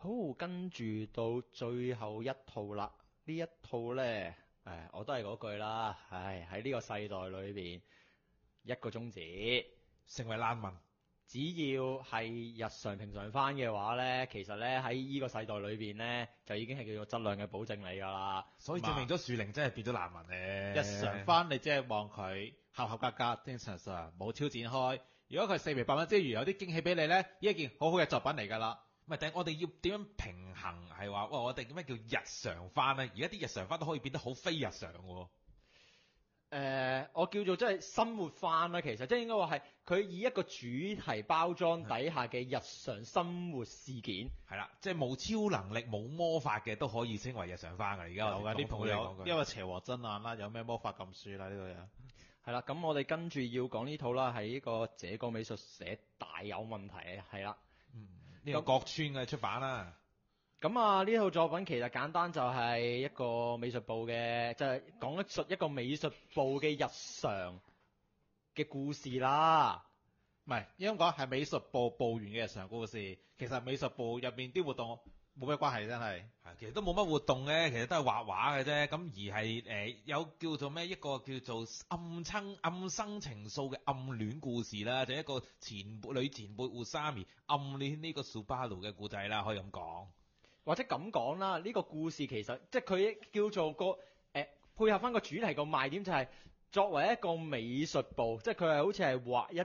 好，跟住到最後一套啦。呢一套呢，誒，我都係嗰句啦。唉，喺呢個世代裏面，一個宗旨，成為難民。只要係日常平常翻嘅話呢，其實呢，喺呢個世代裏面呢，就已經係叫做質量嘅保證嚟噶啦。所以證明咗樹齡真係變咗難民咧。日常翻你即係望佢合合格格，正常上冇超展開。如果佢四皮八蚊之餘有啲驚喜俾你呢，呢一件好好嘅作品嚟噶啦。唔係，我哋要點樣平衡係話？喂，我哋點樣叫日常翻咧？而家啲日常翻都可以變得好非日常喎。我叫做即係生活翻啦。其實即係應該話係佢以一個主題包裝底下嘅日常生活事件。係啦，即係冇超能力、冇魔法嘅都可以稱為日常翻嘅。而家有啲朋友因為邪和真硬啦，有咩魔法咁書啦？呢個嘢係啦。咁我哋跟住要講呢套啦，係呢個這個美術社大有問題係啦。有各村嘅出版啦。咁啊，呢套作品其實簡單，就係一個美術部嘅，就係講一述一個美術部嘅日常嘅故事啦。唔係，應該講係美術部部員嘅日常故事。其實美術部入面啲活動。冇咩關係，真係，其實都冇乜活動嘅，其實都係畫畫嘅啫。咁而係誒有叫做咩一個叫做暗親暗生情愫嘅暗戀故事啦，就一個前女前輩 h s a m i 暗戀呢個 Subaru 嘅故仔啦，可以咁講。或者咁講啦，呢個故事其實即係佢叫做個誒配合翻個主題個賣點就係作為一個美術部，即係佢係好似係畫一。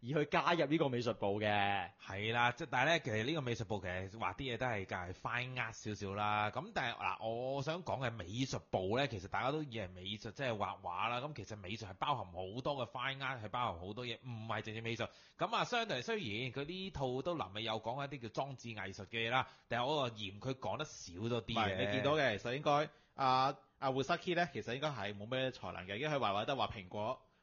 而去加入呢個美術部嘅，係啦，即但係咧，其實呢個美術部其實畫啲嘢都係梗係 fine art 少少啦。咁但係嗱，我想講嘅美術部咧，其實大家都以為美術即係畫畫啦。咁其實美術係包含好多嘅 fine art，係包含好多嘢，唔係淨止美術。咁啊，相對雖然佢呢套都臨尾有講一啲叫裝置藝術嘅嘢啦，但係我話嫌佢講得少咗啲嘅。你見到嘅，其實應該阿阿 h u s k 咧，其實應該係冇咩才能嘅，因為佢畫畫都係畫蘋果。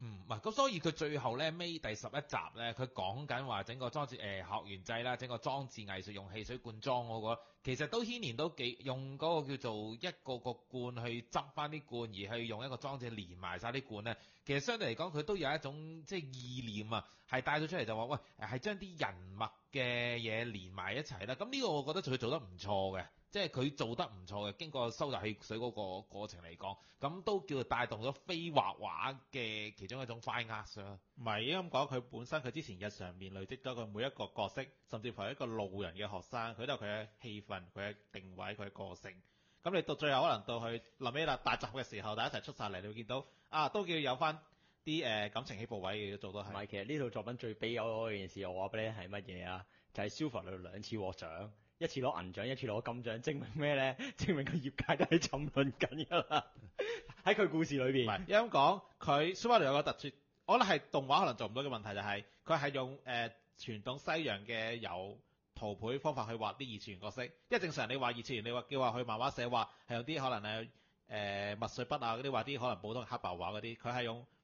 嗯，唔咁所以佢最後咧，尾第十一集咧，佢講緊話整個裝置誒學完制啦，整個裝置藝術用汽水罐裝嗰個，其實都牽連到幾用嗰個叫做一個個罐去執翻啲罐，而去用一個裝置連埋晒啲罐咧，其實相對嚟講，佢都有一種即係意念啊，係帶咗出嚟就話喂，係將啲人物嘅嘢連埋一齊啦。咁呢個我覺得佢做得唔錯嘅。即係佢做得唔錯嘅，經過收集汽水嗰個過程嚟講，咁都叫做帶動咗非畫畫嘅其中一種 f i r 唔係應該咁講，佢本身佢之前日常面累積咗佢每一個角色，甚至乎一個路人嘅學生，佢都有佢嘅氣氛、佢嘅定位、佢嘅個性。咁你到最後可能到去臨尾啦，大集嘅時候，大家一齊出晒嚟，你會見到啊，都叫有翻啲誒感情起步位嘅做到係。唔係，其實呢套作品最悲哀嘅件事，我話俾你係乜嘢啊？就係《s 防 p e r 兩次獲獎。一次攞銀獎，一次攞金獎，證明咩咧？證明個業界都係沉論緊噶啦。喺佢故事裏邊，因咁講佢《蘇 r 有個特殊，覺得係動畫可能做唔到嘅問題，就係佢係用誒傳統西洋嘅油圖繪方法去畫啲二次元角色。因為正常你畫二次元，你話叫話佢漫畫寫畫，係用啲可能係誒墨水筆啊嗰啲畫啲可能普通黑白畫嗰啲，佢係用。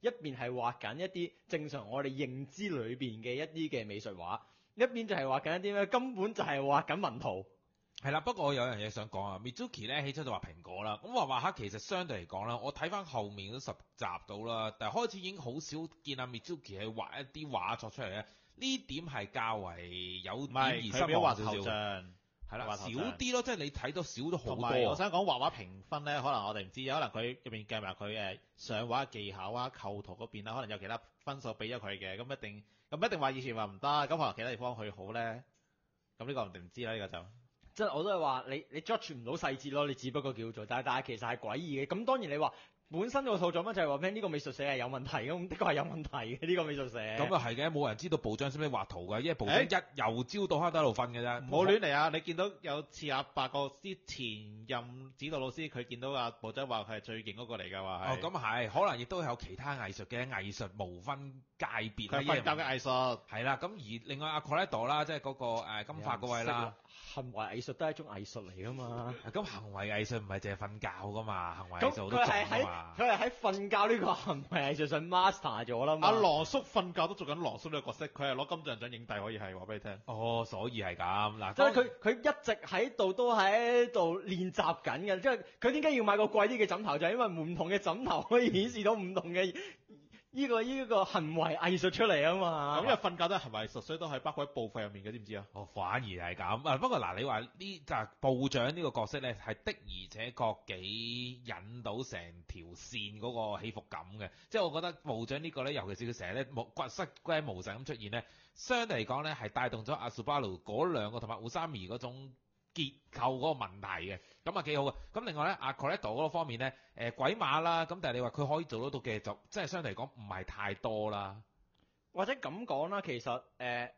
一邊係畫緊一啲正常我哋認知裏面嘅一啲嘅美術畫，一邊就係畫緊一啲咩根本就係畫緊文圖，係啦。不過我有樣嘢想講啊 m i z u k i 咧起初就話蘋果啦，咁話話下，其實相對嚟講啦，我睇翻後面嗰十集到啦，但係開始已經好少見阿 m i z u k i 係畫一啲畫作出嚟咧，呢點係較為有意義失望少少。係啦，少啲咯，即係你睇到少咗好多。同埋我想講畫畫評分咧，可能我哋唔知，可能佢入面計埋佢誒上畫技巧啊、構圖嗰邊啦，可能有其他分數俾咗佢嘅，咁一定咁一定話以前話唔得，咁可能其他地方佢好咧，咁呢個我哋唔知啦，呢個就即係我都係話你你 judge 唔到細節咯，你只不過叫做但係但係其實係詭異嘅，咁當然你話。本身個套做乜就係話咩？呢個美術社係有問題咁，的確係有問題嘅呢個美術社。咁啊係嘅，冇人知道部長使唔畫圖㗎，因為部長一由朝到黑都喺度瞓㗎啫。冇亂嚟啊！你見到有次阿伯個啲前任指導老師佢見到阿部長話係最勁嗰個嚟㗎話哦，咁係，可能亦都有其他藝術嘅藝術無分界別。佢混搭嘅藝術。係啦，咁而另外阿 c o l a d o 啦，即係嗰個金髮嗰位啦。行為藝術都係一種藝術嚟㗎嘛。咁行為藝術唔係淨係瞓覺㗎嘛？行為藝術好多佢係喺瞓覺呢個行為係最上 master 咗啦嘛！阿羅叔瞓覺都做緊羅叔呢個角色，佢係攞金像獎影帝可以係話俾你聽。哦，所以係咁嗱，即係佢佢一直喺度都喺度練習緊嘅，即係佢點解要買個貴啲嘅枕頭就係因為唔同嘅枕頭可以顯示到唔同嘅。呢個依个行為藝術出嚟啊嘛，咁啊瞓覺都係行為藝術，所以都係包括喺部分入面嘅，知唔知啊？哦，反而係咁啊。不過嗱，你話呢就部長呢個角色咧，係的而且確幾引到成條線嗰個起伏感嘅。即系我覺得部長呢個咧，尤其是佢成日咧木骨塞骨无神咁出現咧，相對嚟講咧係帶動咗阿蘇巴魯嗰兩個同埋胡三兒嗰種。結構嗰個問題嘅，咁啊幾好嘅。咁另外咧，阿 c o r e t t o 嗰個方面咧，誒鬼馬啦，咁但係你話佢可以做得到嘅就即係相對嚟講唔係太多啦。或者咁講啦，其實誒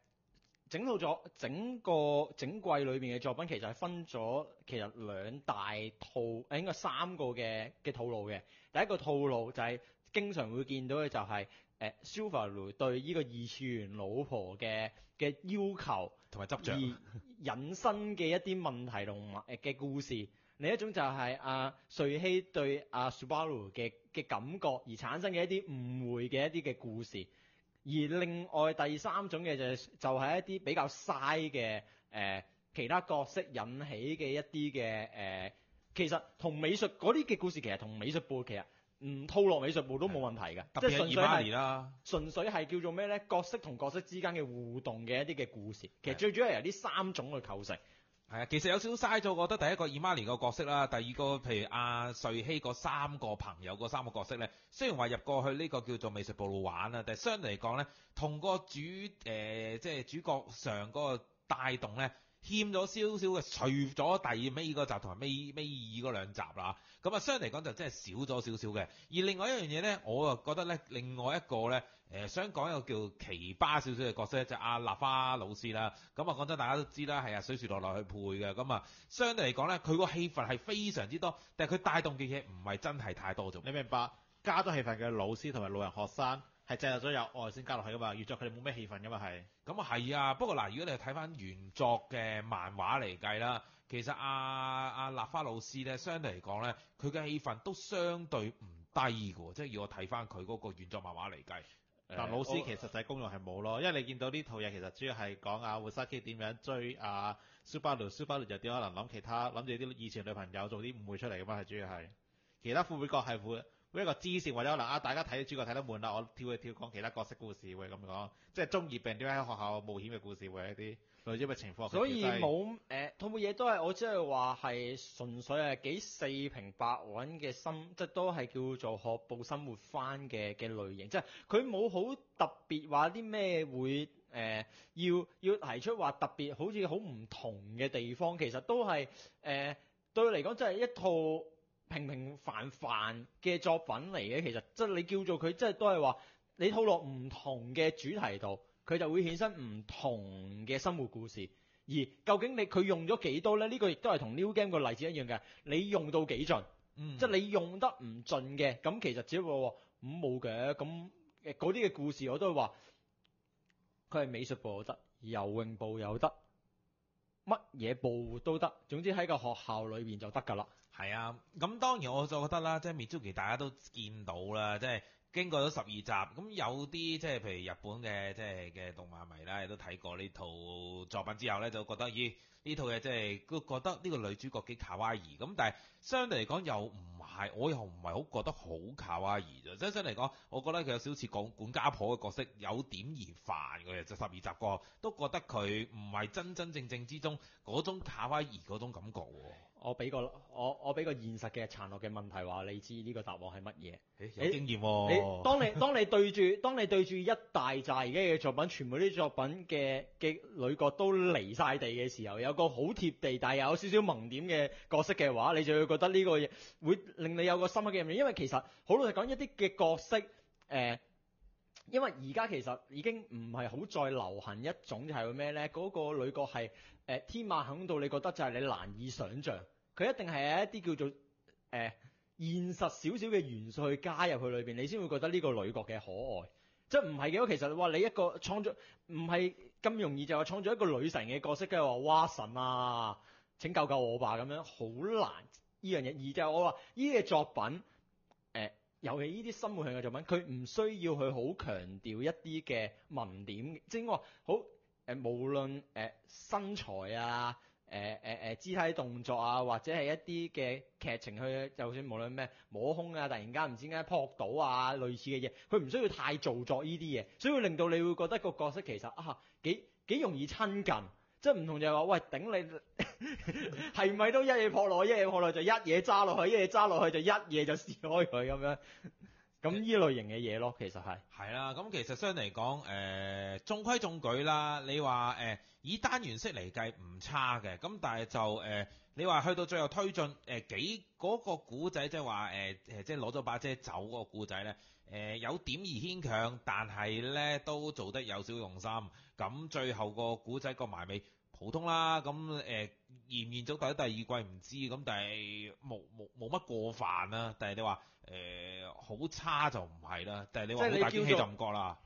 整套咗整個整季裏面嘅作品，其實係分咗其實兩大套應該三個嘅嘅套路嘅。第一個套路就係。經常會見到嘅就係誒 Sofa Lou 對呢個二次元老婆嘅嘅要求同埋執而引申嘅一啲問題同埋嘅故事。另一種就係阿瑞希對阿 s u f a r u 嘅嘅感覺而產生嘅一啲誤會嘅一啲嘅故事。而另外第三種嘅就係就係一啲比較嘥嘅誒其他角色引起嘅一啲嘅誒，其實同美術嗰啲嘅故事其實同美術部其實。唔套落美術部都冇問題嘅，別係純粹啦。純粹係叫做咩咧？角色同角色之間嘅互動嘅一啲嘅故事，其實最主要係由呢三種去構成。系啊，其實有少少嘥咗，我覺得第一個二媽年個角色啦，第二個譬如阿瑞希嗰三個朋友嗰三個角色咧，雖然話入過去呢個叫做美術部度玩啊，但係相對嚟講咧，同個主誒即係主角上嗰個帶動咧。欠咗少少嘅，除咗第二尾嗰集同埋尾尾二嗰兩集啦，咁啊相嚟講就真係少咗少少嘅。而另外一樣嘢咧，我啊覺得咧，另外一個咧，誒想講一個叫奇葩少少嘅角色，咧，就阿立花老師啦。咁啊講真，大家都知啦，係啊水樹落落去配嘅。咁啊相對嚟講咧，佢個戲份係非常之多，但係佢帶動嘅嘢唔係真係太多啫。你明白？加咗戲份嘅老師同埋路人學生。係製作咗有，爱先加落去噶嘛。原作佢哋冇咩氣氛噶嘛係。咁啊係啊，不過嗱，如果你睇翻原作嘅漫畫嚟計啦，其實阿阿立花老师咧相對嚟講咧，佢嘅氣氛都相對唔低噶喎。即係要我睇翻佢嗰個原作漫畫嚟計，但老師其實實際功用係冇咯。因為你見到呢套嘢其實主要係講阿活塞基點樣追阿蘇巴奴，蘇巴奴又點可能諗其他，諗住啲以前女朋友做啲誤會出嚟噶嘛。主要係其他副配角係會。一個知线或者可能啊，大家睇主角睇得悶啦，我跳去跳講其他角色故事，會咁講，即係中二病点解喺學校冒險嘅故事，会一啲类似嘅情況。所以冇诶，套嘢都係我只係話係純粹係幾四平八穩嘅生，即系都係叫做學步生活翻嘅嘅類型，即係佢冇好特別話啲咩會誒要要提出話特別好似好唔同嘅地方，其實都係誒對佢嚟講即係一套。平平凡凡嘅作品嚟嘅，其實即係你叫做佢，即係都係話你套落唔同嘅主題度，佢就會衍生唔同嘅生活故事。而究竟你佢用咗幾多咧？呢個亦都係同 New Game 個例子一樣嘅。你用到幾盡？嗯，即係你用得唔盡嘅，咁其實只不话咁冇嘅。咁诶嗰啲嘅故事我都係話，佢係美術部有得，游泳部有得。乜嘢保都得，總之喺個學校裏边就得㗎啦。係啊，咁當然我就覺得啦，即係 m i t i 大家都見到啦，即係。经过咗十二集，咁有啲即系譬如日本嘅即系嘅动漫迷啦，都睇过呢套作品之后咧，就觉得咦呢套嘢即系都觉得呢个女主角几卡哇伊咁，但系相对嚟讲又唔系，我又唔系好觉得好卡哇伊啫。相嚟讲，我觉得佢有少少似讲管家婆嘅角色，有点而烦嘅。就十二集过，都觉得佢唔系真真正正之中嗰种卡哇伊嗰种感觉。我俾個我我俾个現實嘅殘落嘅問題，話你知呢個答案係乜嘢？有經驗喎。你當你當你對住当你对住一大扎而家嘅作品，全部啲作品嘅嘅女角都離晒地嘅時候，有個好貼地但系有少少萌點嘅角色嘅話，你就會覺得呢個嘢會令你有個深刻嘅印象，因為其實好老實講，一啲嘅角色誒，因為而家其實已經唔係好再流行一種係咩咧？嗰個女角係誒天馬行到你覺得就係你難以想像。佢一定係有一啲叫做誒現實少少嘅元素去加入佢裏边，你先會覺得呢個女角嘅可愛。即系唔係嘅其實话你一個創造唔係咁容易，就话創造一個女神嘅角色，跟住話哇神啊，請救救我吧咁樣，好難呢樣嘢。而就係我話呢嘅作品，誒，尤其呢啲生活向嘅作品，佢唔需要去好強調一啲嘅文點先。好誒，無論誒身材啊。誒誒誒，肢態動作啊，或者係一啲嘅劇情去，就算無論咩摸胸啊，突然間唔知點解撲到啊，類似嘅嘢，佢唔需要太做作呢啲嘢，所以會令到你會覺得個角色其實啊幾幾容易親近，即係唔同就係話喂頂你係咪都一嘢撲落，一嘢撲落就一嘢揸落去，一嘢揸落去就一嘢就撕開佢咁樣，咁呢類型嘅嘢咯，其實係。係啦，咁其實相嚟講誒中規中矩啦，你話誒。以單元式嚟計唔差嘅，咁但係就誒，你話去到最後推進誒幾嗰個古仔，即係話誒即係攞咗把遮走嗰個古仔咧，誒有點而牽強，但係咧都做得有少少用心，咁最後個古仔個埋尾普通啦，咁誒延唔延續到第二季唔知，咁但係冇冇冇乜過分啦。但係你話誒好差就唔係啦，但係你話好大驚喜就唔覺啦。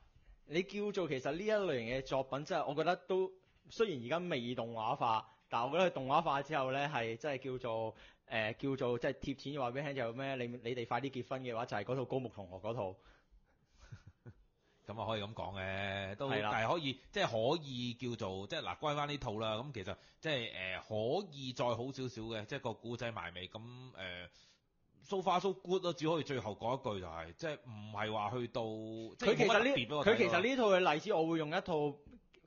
你叫做其實呢一類型嘅作品，真係我覺得都。雖然而家未動畫化，但我覺得佢動畫化之後咧係真係叫做誒叫做即係貼錢話俾聽就咩？你你哋快啲結婚嘅話就係嗰套高木同學嗰套。咁啊可以咁講嘅都，但係可以即係可以叫做即係嗱歸翻呢套啦。咁其實即係誒可以再好少少嘅，即係個古仔埋尾咁誒，so far so good 咯。只可以最後嗰一句就係即係唔係話去到，佢其實呢佢其實呢套嘅例子，我會用一套。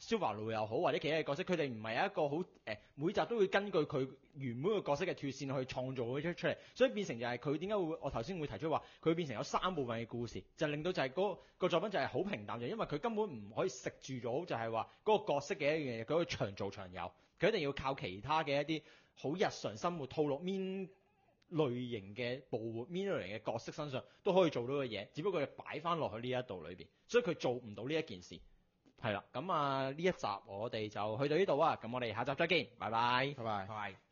肖華路又好，或者其他嘅角色，佢哋唔係一個好誒，每集都會根據佢原本嘅角色嘅脱線去創造佢出出嚟，所以變成就係佢點解會，我頭先會提出話，佢變成有三部分嘅故事，就令到就係嗰個作品就係好平淡，就因為佢根本唔可以食住咗就係話嗰個角色嘅一樣佢可以長做長有，佢一定要靠其他嘅一啲好日常生活套路面。类類型嘅部 min 型嘅角色身上都可以做到嘅嘢，只不過擺翻落去呢一度裏边，所以佢做唔到呢一件事。系啦，咁啊呢一集我哋就去到呢度啊，咁我哋下集再见，拜拜，拜拜，拜。